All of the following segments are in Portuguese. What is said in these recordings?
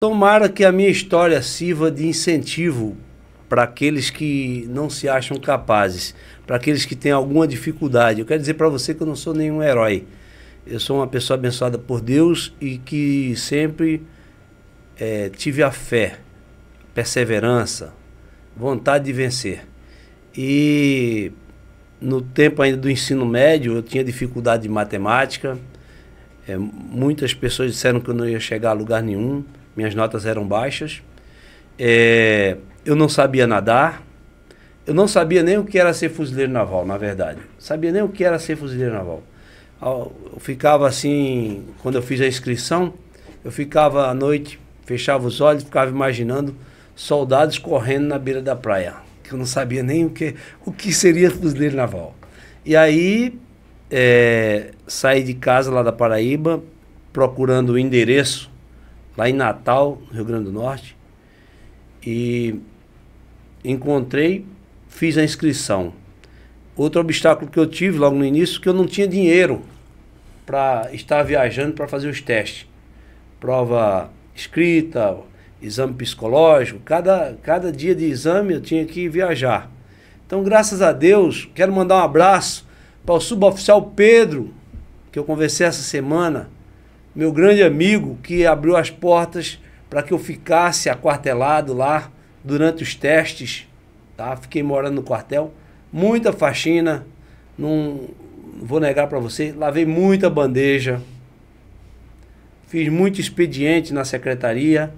Tomara que a minha história sirva de incentivo para aqueles que não se acham capazes, para aqueles que têm alguma dificuldade. Eu quero dizer para você que eu não sou nenhum herói. Eu sou uma pessoa abençoada por Deus e que sempre é, tive a fé, perseverança, vontade de vencer. E no tempo ainda do ensino médio, eu tinha dificuldade de matemática. É, muitas pessoas disseram que eu não ia chegar a lugar nenhum minhas notas eram baixas, é, eu não sabia nadar, eu não sabia nem o que era ser fuzileiro naval, na verdade. Sabia nem o que era ser fuzileiro naval. Eu ficava assim, quando eu fiz a inscrição, eu ficava à noite, fechava os olhos, ficava imaginando soldados correndo na beira da praia, que eu não sabia nem o que, o que seria fuzileiro naval. E aí é, saí de casa lá da Paraíba, procurando o endereço lá em Natal, Rio Grande do Norte. E encontrei, fiz a inscrição. Outro obstáculo que eu tive logo no início, é que eu não tinha dinheiro para estar viajando para fazer os testes. Prova escrita, exame psicológico, cada, cada dia de exame eu tinha que viajar. Então, graças a Deus, quero mandar um abraço para o suboficial Pedro, que eu conversei essa semana, meu grande amigo que abriu as portas para que eu ficasse aquartelado lá durante os testes, tá? Fiquei morando no quartel, muita faxina, não vou negar para você, lavei muita bandeja, fiz muito expediente na secretaria,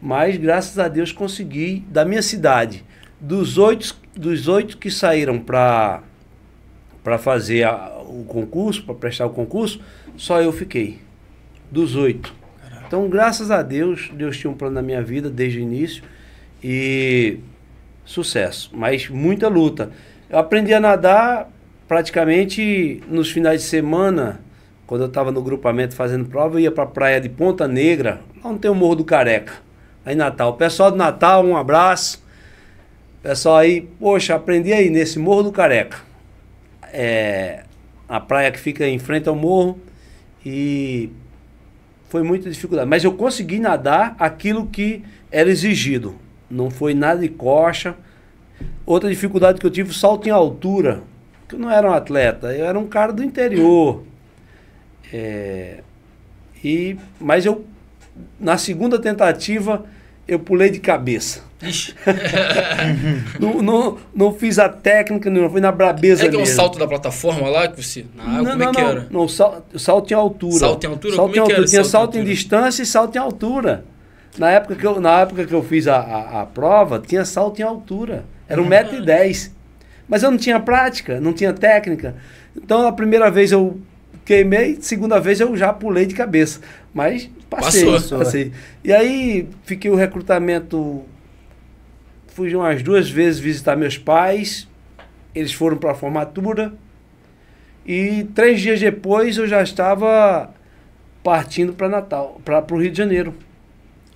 mas graças a Deus consegui da minha cidade, dos oito, dos oito que saíram para para fazer a, o concurso, para prestar o concurso, só eu fiquei dos oito. Então, graças a Deus, Deus tinha um plano na minha vida desde o início e sucesso, mas muita luta. Eu aprendi a nadar praticamente nos finais de semana, quando eu estava no grupamento fazendo prova, eu ia para a praia de Ponta Negra, lá onde tem o Morro do Careca, aí Natal. Pessoal do Natal, um abraço. Pessoal aí, poxa, aprendi aí nesse Morro do Careca. É a praia que fica em frente ao morro e foi muita dificuldade. Mas eu consegui nadar aquilo que era exigido. Não foi nada de coxa. Outra dificuldade que eu tive, salto em altura. Que eu não era um atleta, eu era um cara do interior. É, e, mas eu, na segunda tentativa, eu pulei de cabeça. não, não, não, fiz a técnica, não fui na brabeza. É que é um mesmo. salto da plataforma lá que você. Ah, não, como é não, é que não, era? Não, sal, salto em altura. Salto em é altura? Salto como em altura. Tinha salto, em distância e salto em altura. Na época que eu, na época que eu fiz a, a, a prova, tinha salto em altura. Era 1,10m. Uhum. Mas eu não tinha prática, não tinha técnica. Então, a primeira vez eu Queimei, segunda vez eu já pulei de cabeça. Mas passei. Passou. passei. E aí fiquei o recrutamento. Fui umas duas vezes visitar meus pais. Eles foram para a formatura. E três dias depois eu já estava partindo para Natal, para o Rio de Janeiro.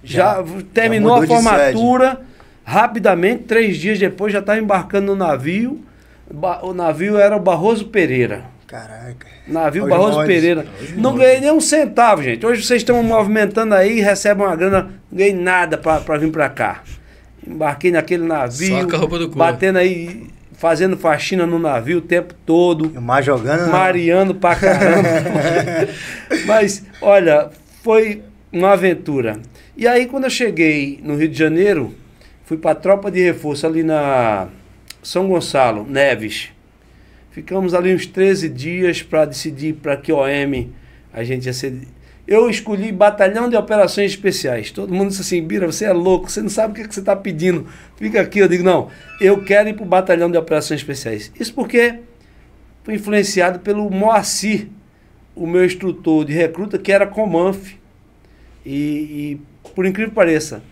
Já, já terminou já a formatura rapidamente, três dias depois já estava embarcando no navio. O navio era o Barroso Pereira. Caraca. Navio Barroso nós. Pereira. não nós. ganhei nem um centavo, gente. Hoje vocês estão movimentando aí, recebem uma grana, não ganhei nada para vir para cá. Embarquei naquele navio. Só a roupa do cu. Batendo aí, fazendo faxina no navio o tempo todo. Mas jogando. Mariando né? pra caramba. Mas, olha, foi uma aventura. E aí, quando eu cheguei no Rio de Janeiro, fui pra tropa de reforço ali na São Gonçalo, Neves. Ficamos ali uns 13 dias para decidir para que OM a gente ia ser. Eu escolhi Batalhão de Operações Especiais. Todo mundo disse assim: Bira, você é louco, você não sabe o que, é que você está pedindo. Fica aqui. Eu digo: não, eu quero ir para o Batalhão de Operações Especiais. Isso porque fui influenciado pelo Moacir, o meu instrutor de recruta, que era Comanf. E, e por incrível que pareça,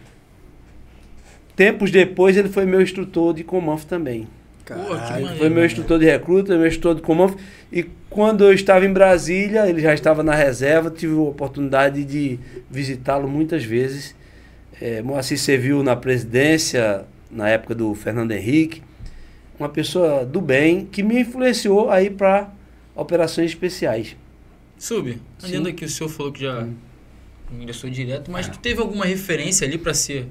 tempos depois ele foi meu instrutor de Comanf também. Caralho, foi meu né? instrutor de recruta, meu instrutor de comando. E quando eu estava em Brasília, ele já estava na reserva, tive a oportunidade de visitá-lo muitas vezes. É, Moacir serviu na presidência, na época do Fernando Henrique, uma pessoa do bem que me influenciou aí para operações especiais. Sub, ainda que o senhor falou que já hum. ingressou direto, mas é. tu teve alguma referência ali para ser